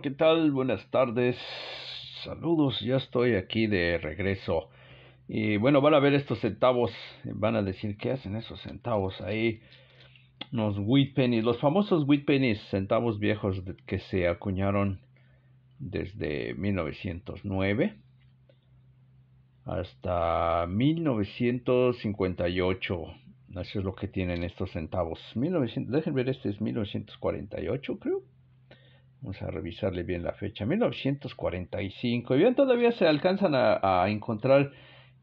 ¿qué tal? Buenas tardes. Saludos, ya estoy aquí de regreso. Y bueno, van a ver estos centavos. Van a decir, ¿qué hacen esos centavos ahí? Los pennies, los famosos pennies, centavos viejos que se acuñaron desde 1909 hasta 1958. Eso es lo que tienen estos centavos. 1900, dejen ver, este es 1948, creo. Vamos a revisarle bien la fecha. 1945. Y bien, todavía se alcanzan a, encontrar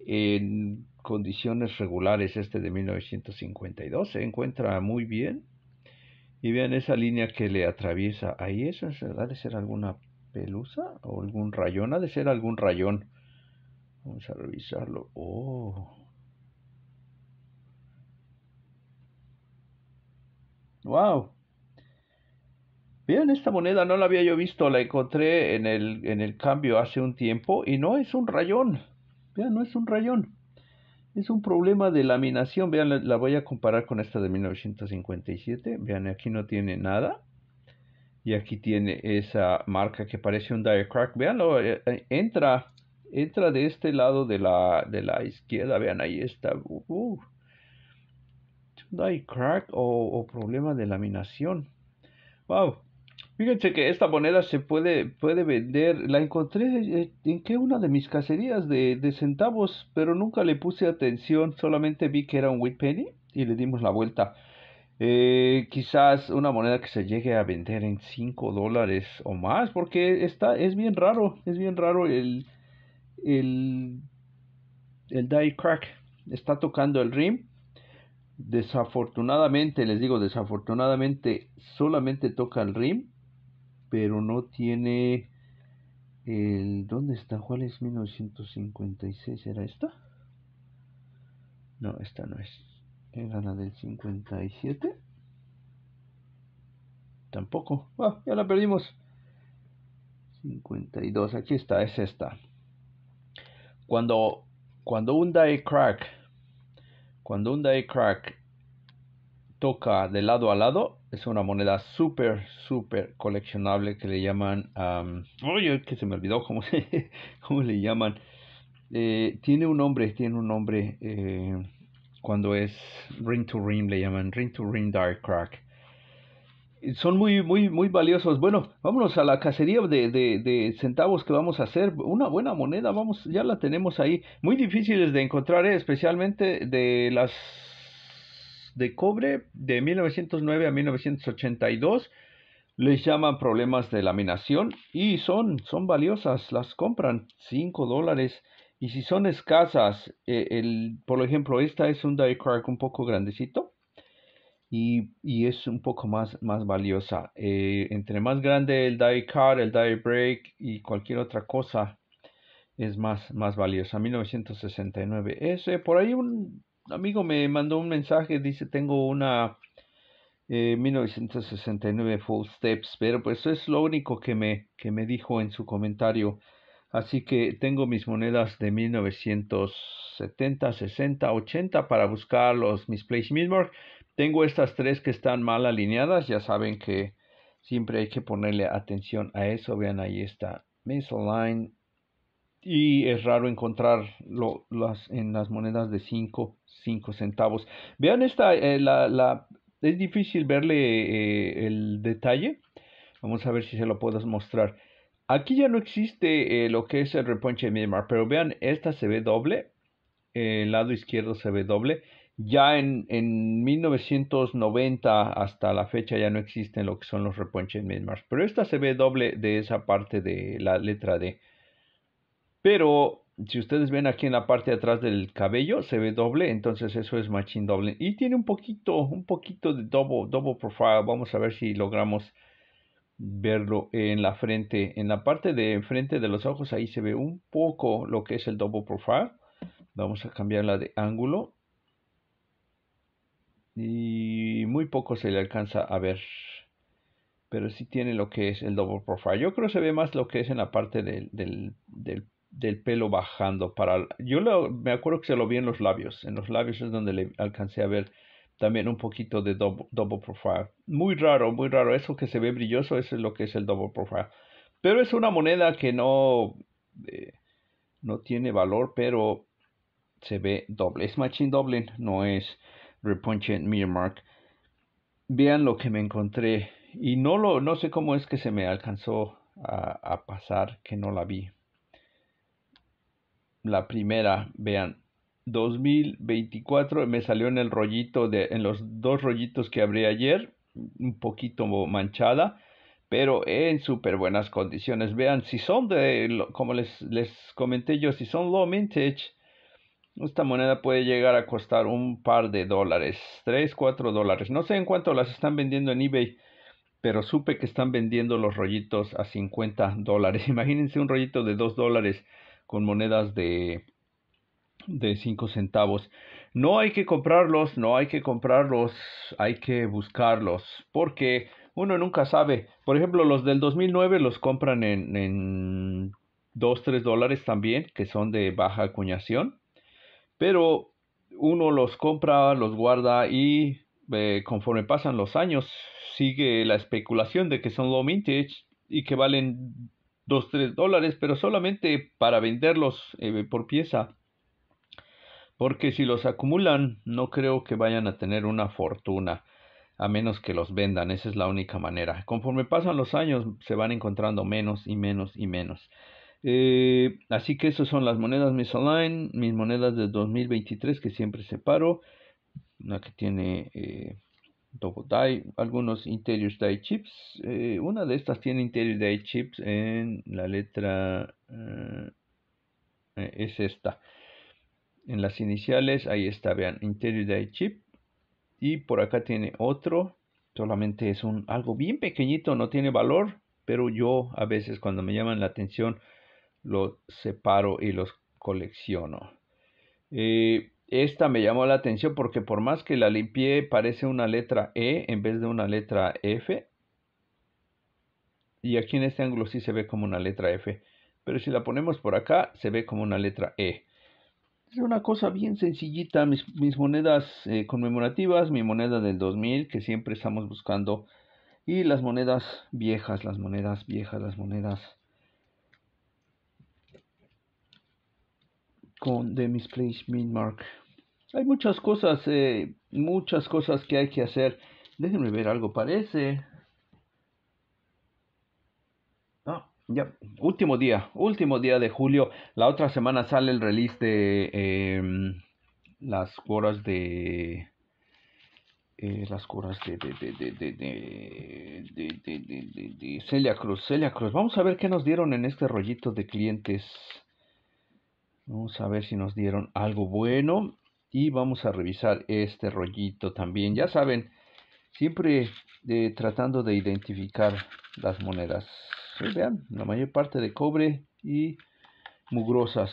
en condiciones regulares este de 1952. Se encuentra muy bien. Y vean esa línea que le atraviesa. Ahí eso es, ha de ser alguna pelusa o algún rayón. Ha de ser algún rayón. Vamos a revisarlo. Oh. Wow. Vean, esta moneda no la había yo visto, la encontré en el, en el cambio hace un tiempo y no es un rayón. Vean, no es un rayón. Es un problema de laminación. Vean, la, voy a comparar con esta de 1957. Vean, aquí no tiene nada. Y aquí tiene esa marca que parece un die crack. Veanlo, eh, eh, entra, entra de este lado de la, izquierda. Vean, ahí está. Uh, uh. Die crack o, o problema de laminación. Wow, Fíjense que esta moneda se puede, puede vender. La encontré eh, en que una de mis cacerías de, centavos, pero nunca le puse atención. Solamente vi que era un penny y le dimos la vuelta. Eh, quizás una moneda que se llegue a vender en 5 dólares o más, porque está, es bien raro. Es bien raro el, el, el die crack. Está tocando el rim desafortunadamente, les digo desafortunadamente, solamente toca el rim pero no tiene el... ¿Dónde está? ¿Cuál es 1956? ¿Era esta? No, esta no es. Era la del 57. Tampoco. Ah, ya la perdimos. 52. Aquí está, es esta. Cuando, cuando un die crack, cuando un die crack toca de lado a lado, es una moneda súper, súper coleccionable que le llaman... Um, oye, que se me olvidó cómo, cómo le llaman. Eh, tiene un nombre, tiene un nombre eh, cuando es ring to ring, le llaman ring to ring dark crack. Son muy, muy, muy valiosos. Bueno, vámonos a la cacería de, centavos que vamos a hacer. Una buena moneda, vamos, ya la tenemos ahí. Muy difíciles de encontrar, eh, especialmente de las de cobre de 1909 a 1982. Les llaman problemas de laminación y son, son valiosas, las compran 5 dólares. Y si son escasas, eh, el, por ejemplo, esta es un die card un poco grandecito y, es un poco más, más valiosa. Eh, entre más grande el die card, el die break y cualquier otra cosa es más, más valiosa. 1969. Es por ahí un amigo me mandó un mensaje, dice, tengo una 1969 eh, Full Steps, pero pues eso es lo único que me, que me dijo en su comentario. Así que tengo mis monedas de 1970, 60, 80 para buscar los mis Place Tengo estas tres que están mal alineadas, ya saben que siempre hay que ponerle atención a eso. Vean, ahí está Line y es raro encontrarlo las, en las monedas de 5 centavos. Vean esta, eh, la, la, es difícil verle eh, el detalle. Vamos a ver si se lo puedo mostrar. Aquí ya no existe eh, lo que es el reponche Myanmar, pero vean, esta se ve doble. el lado izquierdo se ve doble. Ya en, en 1990 hasta la fecha ya no existen lo que son los reponches Myanmar, pero esta se ve doble de esa parte de la letra D. Pero si ustedes ven aquí en la parte de atrás del cabello, se ve doble, entonces eso es machine doble. Y tiene un poquito, un poquito de double, profile. Vamos a ver si logramos verlo en la frente. En la parte de enfrente de los ojos, ahí se ve un poco lo que es el double profile. Vamos a cambiarla de ángulo. Y muy poco se le alcanza a ver. Pero sí tiene lo que es el double profile. Yo creo que se ve más lo que es en la parte del, del del pelo bajando para... Yo me acuerdo que se lo vi en los labios, en los labios es donde le alcancé a ver también un poquito de double, profile. Muy raro, muy raro, eso que se ve brilloso, eso es lo que es el double profile. Pero es una moneda que no, eh, no tiene valor, pero se ve doble. Es Machine Doblin, no es mirror mark Vean lo que me encontré. Y no, lo, no sé cómo es que se me alcanzó a pasar, que no la vi la primera, vean, 2024 me salió en el rollito de en los dos rollitos que abrí ayer, un poquito manchada, pero en súper buenas condiciones. Vean, si son de como les les comenté yo, si son low vintage esta moneda puede llegar a costar un par de dólares, 3, 4 dólares. No sé en cuánto las están vendiendo en eBay, pero supe que están vendiendo los rollitos a 50 dólares. Imagínense un rollito de 2 dólares con monedas de, 5 centavos. No hay que comprarlos, no hay que comprarlos, hay que buscarlos, porque uno nunca sabe. Por ejemplo, los del 2009 los compran en, en 2, 3 dólares también, que son de baja acuñación, pero uno los compra, los guarda y eh, conforme pasan los años sigue la especulación de que son low vintage y que valen Dos, 3 dólares, pero solamente para venderlos eh, por pieza. Porque si los acumulan, no creo que vayan a tener una fortuna, a menos que los vendan. Esa es la única manera. Conforme pasan los años, se van encontrando menos y menos y menos. Eh, así que esas son las monedas online. mis monedas de 2023 que siempre separo. Una que tiene eh, algunos Interior de Chips. Eh, una de estas tiene Interior de Chips en la letra... Eh, eh, es esta. En las iniciales, ahí está, vean, Interior de Chip. Y por acá tiene otro. Solamente es un algo bien pequeñito, no tiene valor. Pero yo a veces cuando me llaman la atención, lo separo y los colecciono. Eh, esta me llamó la atención porque por más que la limpié parece una letra E en vez de una letra F. Y aquí en este ángulo sí se ve como una letra F. Pero si la ponemos por acá se ve como una letra E. Es una cosa bien sencillita. Mis, monedas eh, conmemorativas, mi moneda del 2000 que siempre estamos buscando. Y las monedas viejas, las monedas viejas, las monedas con The Misplacement Mark. Hay muchas cosas, muchas cosas que hay que hacer. Déjenme ver algo, parece. Ah, ya, último día, último día de julio. La otra semana sale el release de las horas de... las curas de de de, de, de, de, Celia Cruz. Celia Cruz, vamos a ver qué nos dieron en este rollito de clientes. Vamos a ver si nos dieron algo bueno. Y vamos a revisar este rollito también. Ya saben, siempre eh, tratando de identificar las monedas. vean, la mayor parte de cobre y mugrosas.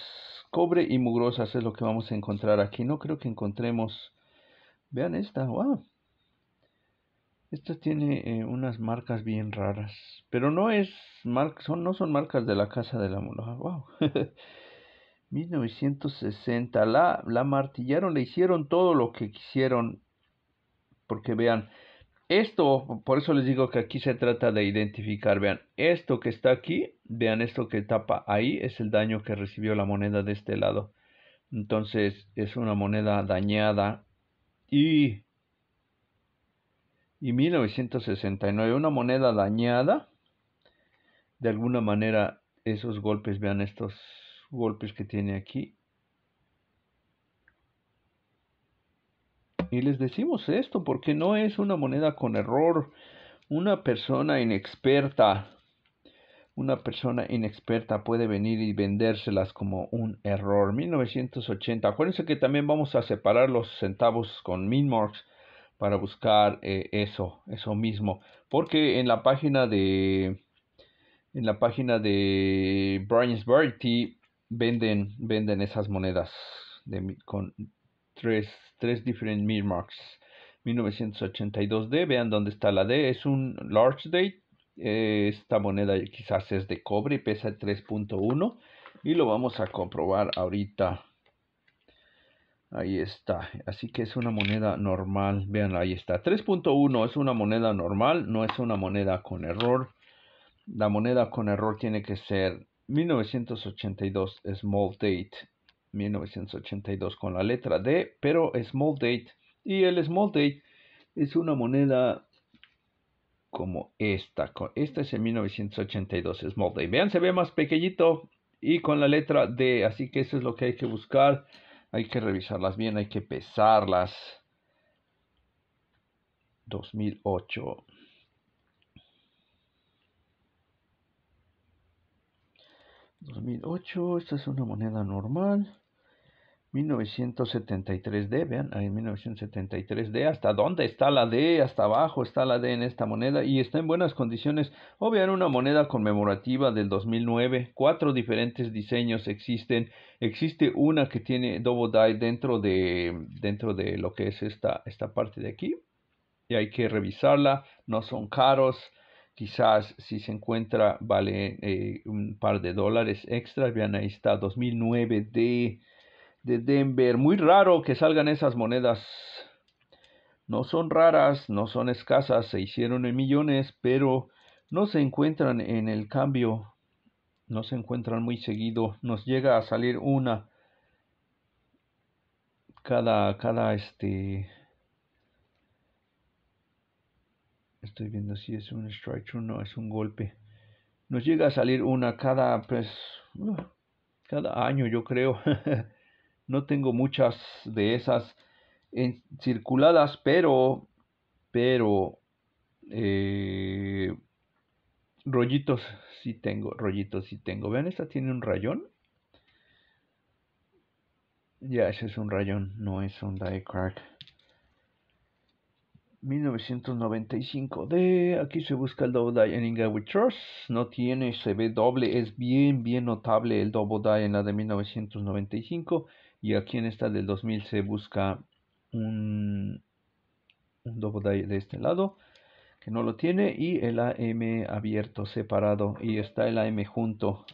Cobre y mugrosas es lo que vamos a encontrar aquí. No creo que encontremos... Vean esta, wow. Esta tiene eh, unas marcas bien raras. Pero no es mar... son, no son marcas de la casa de la moneda. Wow. 1960, la, la martillaron, le hicieron todo lo que quisieron, porque vean, esto, por eso les digo que aquí se trata de identificar, vean, esto que está aquí, vean esto que tapa ahí, es el daño que recibió la moneda de este lado. Entonces, es una moneda dañada y... Y 1969, una moneda dañada, de alguna manera, esos golpes, vean estos golpes que tiene aquí. Y les decimos esto porque no es una moneda con error. Una persona inexperta, una persona inexperta puede venir y vendérselas como un error. 1980. Acuérdense que también vamos a separar los centavos con minmarks para buscar eh, eso, eso mismo. Porque en la página de en la página de Brian's Verity venden, venden esas monedas de, con tres, tres different marks 1982D, vean dónde está la D, es un large date, esta moneda quizás es de cobre, y pesa 3.1 y lo vamos a comprobar ahorita. Ahí está, así que es una moneda normal, vean ahí está, 3.1 es una moneda normal, no es una moneda con error. La moneda con error tiene que ser 1982, Small Date. 1982 con la letra D, pero Small Date. Y el Small Date es una moneda como esta. Esta es en 1982, Small Date. Vean, se ve más pequeñito y con la letra D. Así que eso es lo que hay que buscar. Hay que revisarlas bien, hay que pesarlas. 2008. 2008, esta es una moneda normal. 1973D, vean, ahí 1973D, ¿hasta dónde está la D? Hasta abajo está la D en esta moneda y está en buenas condiciones. O vean una moneda conmemorativa del 2009, cuatro diferentes diseños existen. Existe una que tiene double die dentro de, dentro de lo que es esta, esta parte de aquí y hay que revisarla, no son caros. Quizás si se encuentra vale eh, un par de dólares extra. Vean, ahí está 2009 de, de Denver. Muy raro que salgan esas monedas. No son raras, no son escasas, se hicieron en millones, pero no se encuentran en el cambio. No se encuentran muy seguido. Nos llega a salir una cada, cada, este, Estoy viendo si es un strike o no, es un golpe. Nos llega a salir una cada, pues, cada año yo creo. no tengo muchas de esas en, circuladas, pero, pero, eh, rollitos sí tengo, rollitos sí tengo. Vean, esta tiene un rayón. Ya, ese es un rayón, no es un die crack. 1995 de aquí se busca el double die en inglés, no tiene se ve doble es bien bien notable el double die en la de 1995 y aquí en esta del 2000 se busca un, un die de este lado que no lo tiene y el AM abierto separado y está el AM junto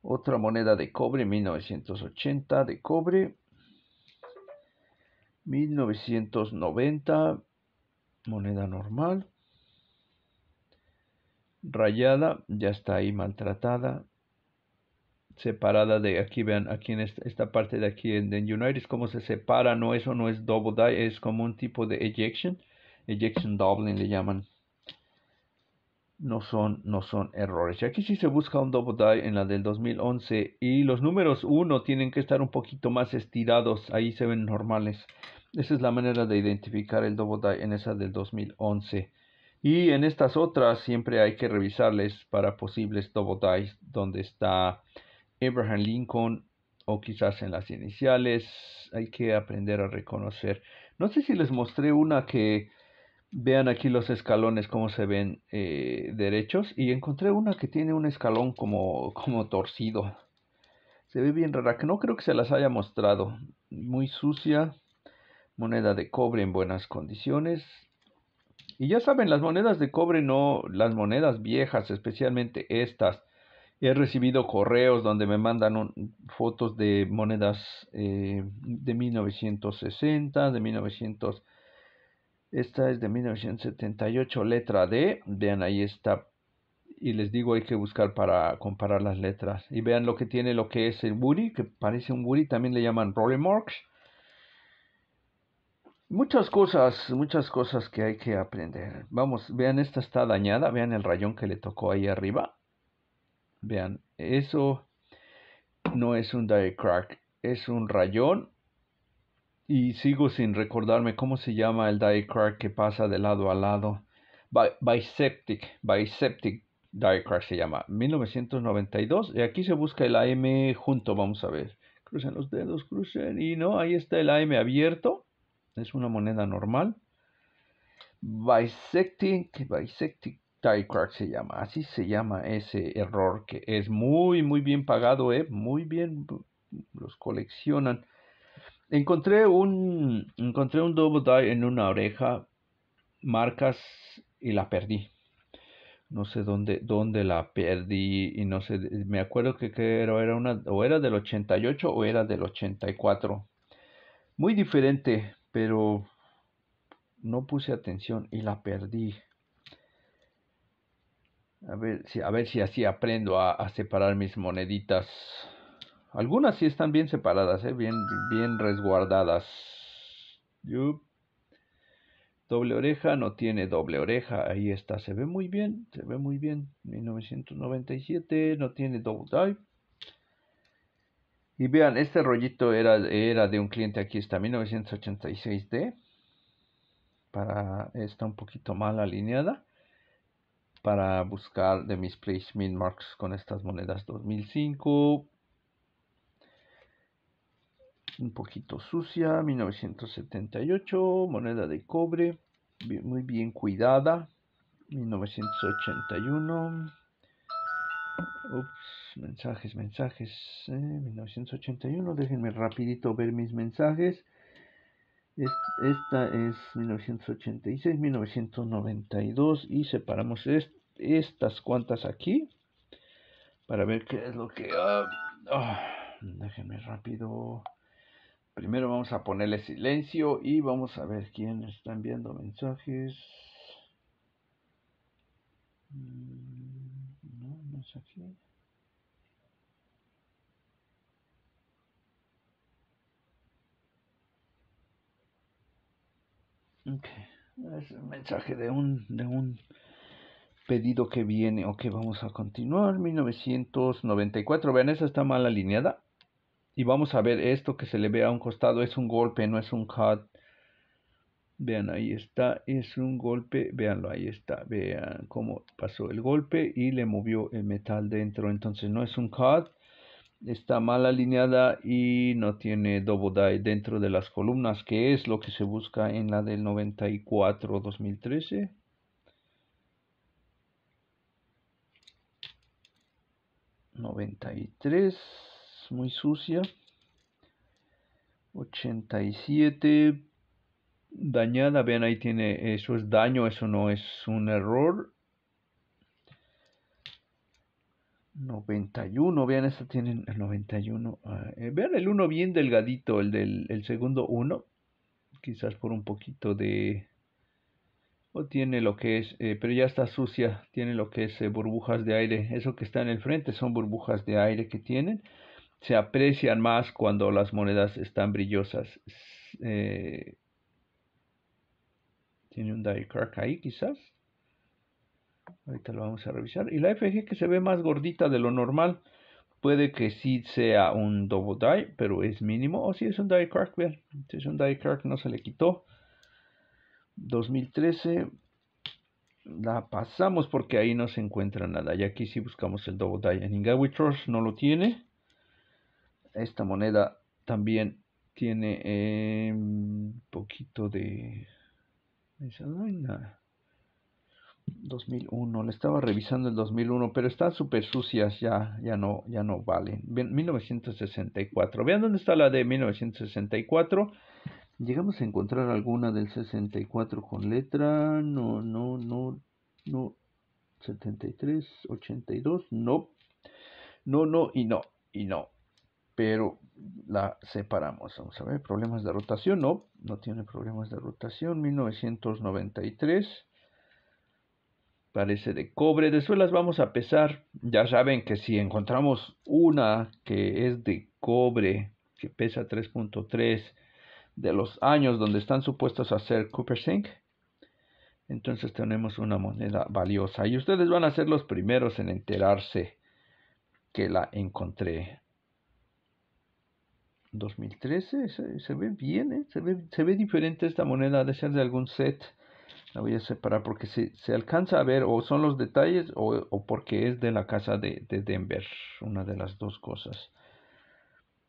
otra moneda de cobre 1980 de cobre 1990 moneda normal, rayada, ya está ahí maltratada, separada de aquí, vean, aquí en esta, parte de aquí en, en United, cómo se separa, no, eso no es double die, es como un tipo de ejection, ejection doubling le llaman. No son, no son errores. Y aquí sí se busca un double die en la del 2011 y los números 1 tienen que estar un poquito más estirados, ahí se ven normales. Esa es la manera de identificar el Die en esa del 2011. Y en estas otras siempre hay que revisarles para posibles dobodáis donde está Abraham Lincoln o quizás en las iniciales. Hay que aprender a reconocer. No sé si les mostré una que vean aquí los escalones cómo se ven eh, derechos y encontré una que tiene un escalón como, como torcido. Se ve bien rara, que no creo que se las haya mostrado. Muy sucia, moneda de cobre en buenas condiciones. Y ya saben, las monedas de cobre no, las monedas viejas, especialmente estas. He recibido correos donde me mandan fotos de monedas eh, de 1960, de 1900. Esta es de 1978, letra D. Vean, ahí está. Y les digo, hay que buscar para comparar las letras. Y vean lo que tiene lo que es el Woody, que parece un Woody, también le llaman roll Marks Muchas cosas, muchas cosas que hay que aprender. Vamos, vean, esta está dañada, vean el rayón que le tocó ahí arriba. Vean, eso no es un die crack, es un rayón. Y sigo sin recordarme cómo se llama el die crack que pasa de lado a lado. Bi biseptic, biseptic die crack se llama, 1992. Y aquí se busca el AM junto, vamos a ver. Crucen los dedos, crucen. Y no, ahí está el AM abierto es una moneda normal. Bisecting, bisecting crack se llama, así se llama ese error que es muy, muy bien pagado, ¿eh? muy bien los coleccionan. Encontré un, encontré un double die en una oreja, marcas y la perdí. No sé dónde, dónde la perdí y no sé, me acuerdo que, era, una, o era del 88 o era del 84. Muy diferente, pero no puse atención y la perdí. A ver si, a ver si así aprendo a, separar mis moneditas. Algunas sí están bien separadas, ¿eh? bien, bien resguardadas. Doble oreja, no tiene doble oreja. Ahí está, se ve muy bien, se ve muy bien. 1997, no tiene doble y vean, este rollito era, era de un cliente, aquí está, 1986D. Para, está un poquito mal alineada. Para buscar de mis place marks con estas monedas 2005. Un poquito sucia, 1978, moneda de cobre, muy bien cuidada, 1981 mensajes, mensajes. 1981, eh, déjenme rapidito ver mis mensajes. Esta es 1986, 1992 y separamos estas cuantas aquí para ver qué es lo que... Ah, ah, déjenme rápido. Primero vamos a ponerle silencio y vamos a ver quién está enviando mensajes. Mm. Es el mensaje de un, de un pedido que viene. Ok, vamos a continuar. 1994. Vean, esa está mal alineada. Y vamos a ver esto que se le ve a un costado. Es un golpe, no es un cut. Vean, ahí está, es un golpe, veanlo, ahí está, vean cómo pasó el golpe y le movió el metal dentro, entonces no es un cut, está mal alineada y no tiene double die dentro de las columnas, que es lo que se busca en la del 94-2013. ...93... ...muy sucia... ...87 dañada. Vean, ahí tiene, eso es daño, eso no es un error. 91, vean, esta tienen 91. vean el 1 bien delgadito, el del segundo 1. Quizás por un poquito de... O tiene lo que es, eh, pero ya está sucia, tiene lo que es eh, burbujas de aire. Eso que está en el frente son burbujas de aire que tienen. Se aprecian más cuando las monedas están brillosas. Eh, tiene un die crack ahí quizás. Ahorita lo vamos a revisar. Y la FG que se ve más gordita de lo normal. Puede que sí sea un double die, pero es mínimo. O si es un die crack, vean. Si es un die crack, no se le quitó. 2013. La pasamos porque ahí no se encuentra nada. Y aquí sí buscamos el double die. En Inga no lo tiene. Esta moneda también tiene un em, poquito de 2001, le estaba revisando el 2001, pero está súper sucias, ya, ya, no, ya no valen. 1964, vean dónde está la de 1964. Llegamos a encontrar alguna del 64 con letra, no, no, no, no, 73, 82, no, no, no y no, y no pero la separamos. Vamos a ver, problemas de rotación. No, no tiene problemas de rotación. 1993. Parece de cobre. De las vamos a pesar. Ya saben que si encontramos una que es de cobre, que pesa 3.3 de los años donde están supuestos a ser Cooper Sink, entonces tenemos una moneda valiosa. Y ustedes van a ser los primeros en enterarse que la encontré 2013. Se, ve bien, ¿eh? se, ve, diferente esta moneda, debe de ser de algún set. La voy a separar porque se, se alcanza a ver o son los detalles o, porque es de la casa de, de, Denver. Una de las dos cosas.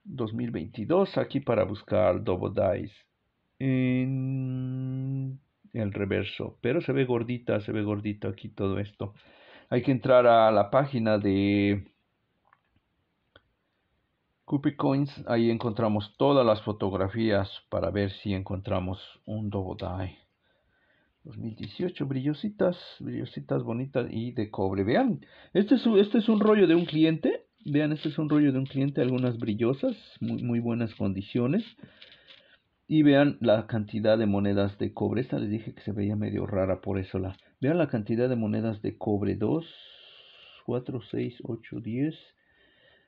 2022 aquí para buscar Double Dice en el reverso. Pero se ve gordita, se ve gordito aquí todo esto. Hay que entrar a la página de Copy Coins, ahí encontramos todas las fotografías para ver si encontramos un Dobodai 2018, brillositas, brillositas bonitas y de cobre. Vean, este es, un, este es un rollo de un cliente. Vean, este es un rollo de un cliente, algunas brillosas, muy, muy buenas condiciones. Y vean la cantidad de monedas de cobre. Esta les dije que se veía medio rara, por eso la... Vean la cantidad de monedas de cobre. 2, 4, 6, 8, 10,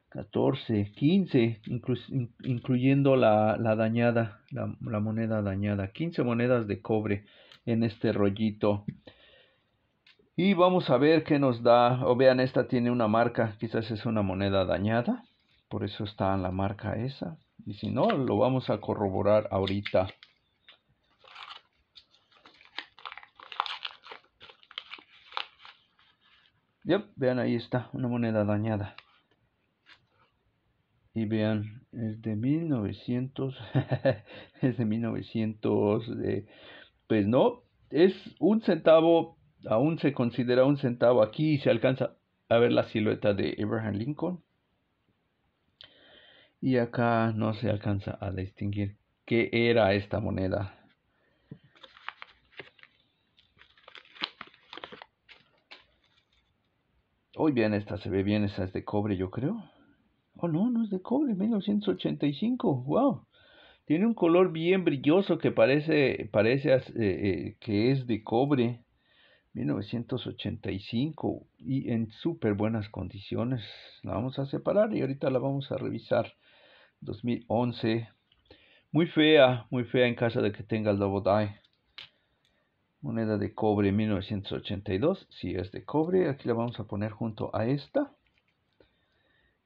14, 15, incluyendo la, dañada, la, moneda dañada. 15 monedas de cobre en este rollito. Y vamos a ver qué nos da. O oh, vean, esta tiene una marca. Quizás es una moneda dañada. Por eso está en la marca esa. Y si no, lo vamos a corroborar ahorita. Yep, vean, ahí está, una moneda dañada. Y vean, es de 1900, es de 1900, eh, pues no, es un centavo, aún se considera un centavo aquí se alcanza a ver la silueta de Abraham Lincoln. Y acá no se alcanza a distinguir qué era esta moneda. Hoy bien, esta se ve bien, esa es de cobre, yo creo. Oh, no, no es de cobre, 1985. Wow. Tiene un color bien brilloso que parece, parece eh, eh, que es de cobre. 1985 y en súper buenas condiciones. La vamos a separar y ahorita la vamos a revisar. 2011. Muy fea, muy fea en caso de que tenga el double die. Moneda de cobre 1982. Si sí, es de cobre, aquí la vamos a poner junto a esta.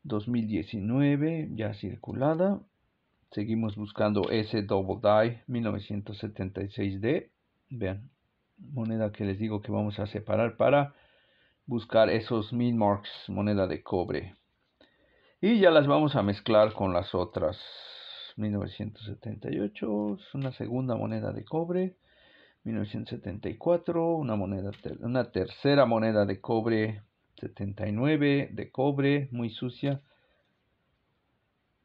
2019 ya circulada. Seguimos buscando ese Double Die 1976D. Vean, moneda que les digo que vamos a separar para buscar esos min marks, moneda de cobre. Y ya las vamos a mezclar con las otras. 1978 una segunda moneda de cobre. 1974 una moneda una tercera moneda de cobre 79 de cobre, muy sucia.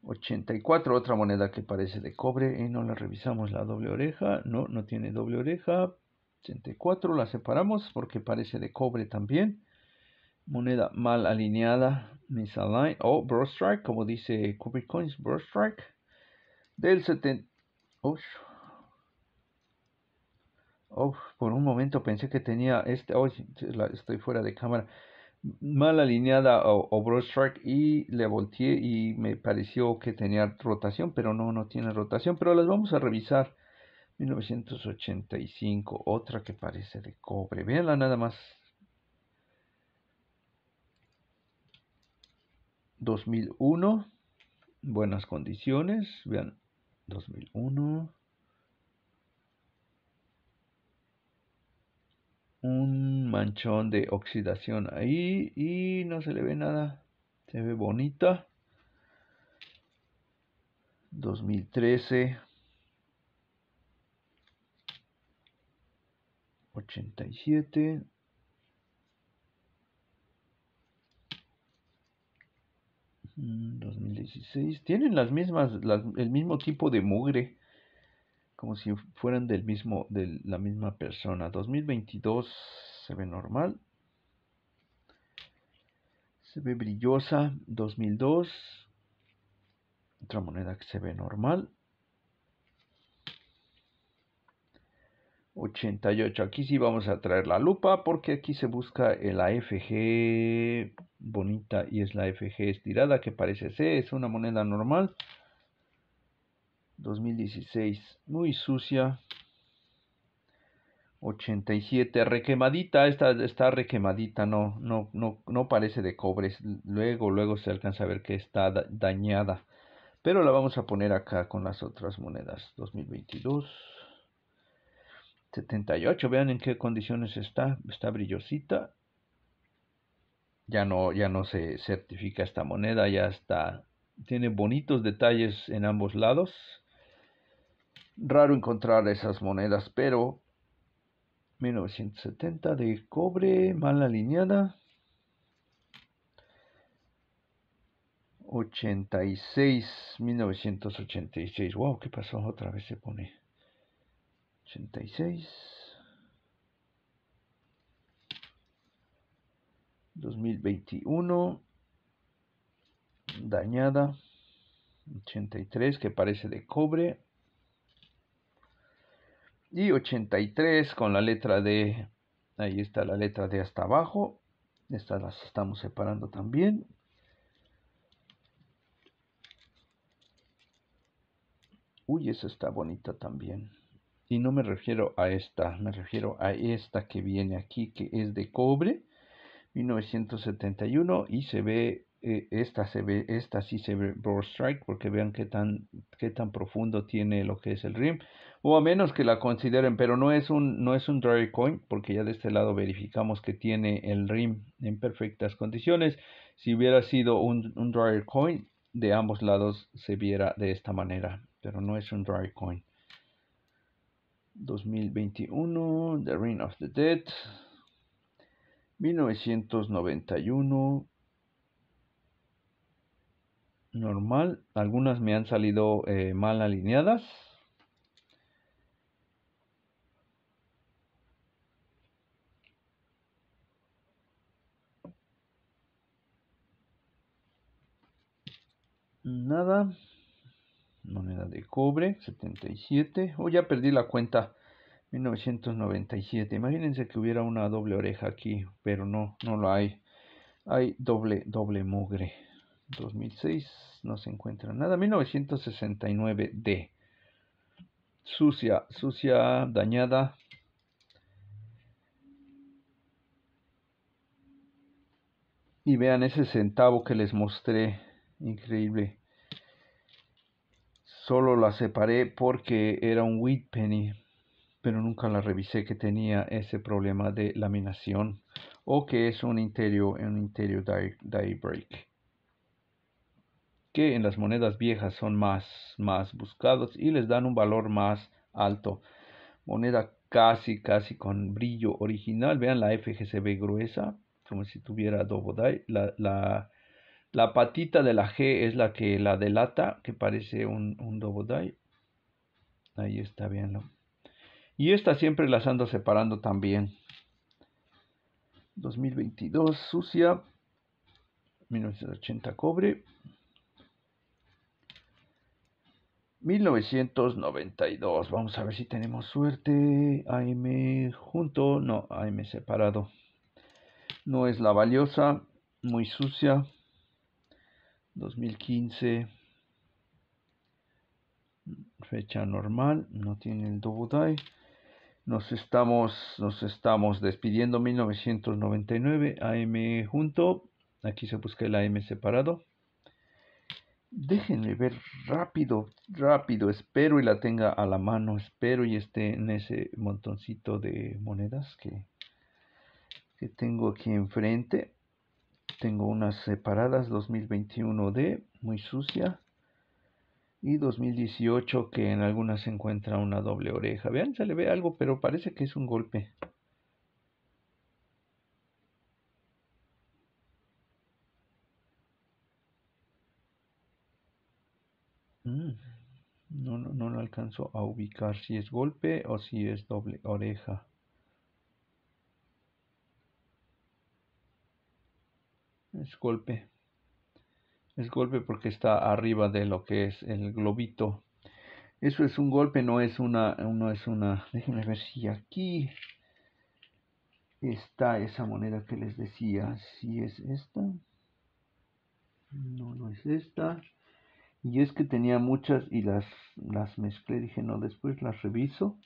84, otra moneda que parece de cobre. Y no la revisamos la doble oreja. No, no tiene doble oreja. 84, la separamos porque parece de cobre también. Moneda mal alineada, misaligned. O oh, Bro Strike, como dice Cubic Coins, Bro Strike. Del 70. Oh. por un momento pensé que tenía este. hoy estoy fuera de cámara mal alineada o brush track y le volteé y me pareció que tenía rotación, pero no, no tiene rotación, pero las vamos a revisar. 1985, otra que parece de cobre, veanla nada más. 2001, buenas condiciones, vean, 2001. Un manchón de oxidación ahí y no se le ve nada. Se ve bonita. 2013. 87. 2016. Tienen las mismas, el mismo tipo de mugre. Como si fueran del mismo, de la misma persona. 2022 se ve normal. Se ve brillosa 2002. Otra moneda que se ve normal. 88. Aquí sí vamos a traer la lupa porque aquí se busca la FG bonita y es la FG estirada que parece ser Es una moneda normal. 2016. Muy sucia. 87, requemadita, esta está requemadita, no, no, no, no parece de cobre, luego, luego se alcanza a ver que está dañada, pero la vamos a poner acá con las otras monedas, 2022, 78, vean en qué condiciones está, está brillosita, ya no, ya no se certifica esta moneda, ya está, tiene bonitos detalles en ambos lados, raro encontrar esas monedas, pero 1970 de cobre mal alineada. 86, 1986. Wow, ¿qué pasó? Otra vez se pone 86. 2021. Dañada. 83, que parece de cobre y 83 con la letra D. Ahí está la letra D hasta abajo. Estas las estamos separando también. Uy, eso está bonita también. Y no me refiero a esta, me refiero a esta que viene aquí, que es de cobre, 1971, y se ve, eh, esta se ve, esta sí se ve Broad Strike, porque vean qué tan, qué tan profundo tiene lo que es el rim o a menos que la consideren, pero no es un, no es un dry coin, porque ya de este lado verificamos que tiene el RIM en perfectas condiciones. Si hubiera sido un, dry coin, de ambos lados se viera de esta manera, pero no es un dry coin. 2021, The Ring of the Dead. 1991 normal. Algunas me han salido eh, mal alineadas. Nada. Moneda de cobre, 77. O oh, ya perdí la cuenta. 1997. Imagínense que hubiera una doble oreja aquí, pero no, no lo hay. Hay doble, doble mugre. 2006, no se encuentra nada. 1969D. Sucia, sucia, dañada. Y vean ese centavo que les mostré. Increíble. Solo la separé porque era un penny, pero nunca la revisé que tenía ese problema de laminación o que es un interior, un interior die, break. Que en las monedas viejas son más, más buscados y les dan un valor más alto. Moneda casi, casi con brillo original. Vean la FGCB gruesa, como si tuviera Double die. la la patita de la G es la que la delata, que parece un, un die. Ahí está, véanlo. Y esta siempre las ando separando también. 2022 sucia, 1980 cobre, 1992. Vamos a ver si tenemos suerte. AM junto, no, AM separado. No es la valiosa, muy sucia. 2015 fecha normal no tiene el double nos estamos nos estamos despidiendo 1999 AM junto aquí se busca el AM separado déjenme ver rápido rápido espero y la tenga a la mano espero y esté en ese montoncito de monedas que que tengo aquí enfrente tengo unas separadas 2021 d muy sucia y 2018 que en algunas se encuentra una doble oreja. Vean, se le ve algo, pero parece que es un golpe. Mm, no, no, no alcanzo a ubicar si es golpe o si es doble oreja. es golpe es golpe porque está arriba de lo que es el globito eso es un golpe no es una no es una déjenme ver si aquí está esa moneda que les decía si es esta no no es esta y es que tenía muchas y las las mezclé dije no después las reviso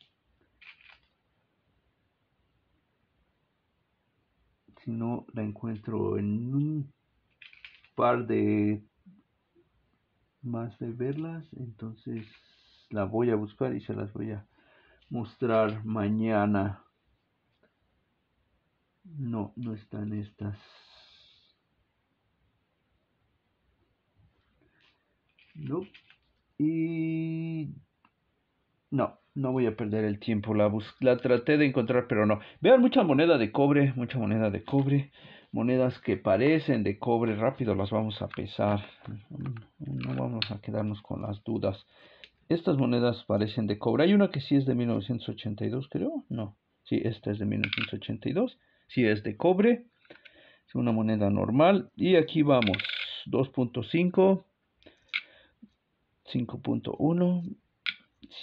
si no la encuentro en un par de más de verlas entonces la voy a buscar y se las voy a mostrar mañana no no están estas no y no no voy a perder el tiempo, la, la traté de encontrar, pero no. Vean, mucha moneda de cobre, mucha moneda de cobre. Monedas que parecen de cobre, rápido las vamos a pesar. No vamos a quedarnos con las dudas. Estas monedas parecen de cobre. Hay una que sí es de 1982, creo. No, sí, esta es de 1982. Sí es de cobre. Es una moneda normal. Y aquí vamos, 2.5. 5.1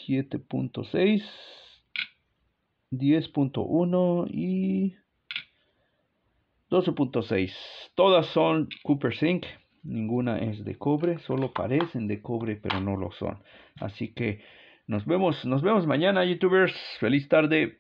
7.6, 10.1 y 12.6. Todas son Cooper Zinc, ninguna es de cobre, solo parecen de cobre, pero no lo son. Así que nos vemos, nos vemos mañana, youtubers. Feliz tarde.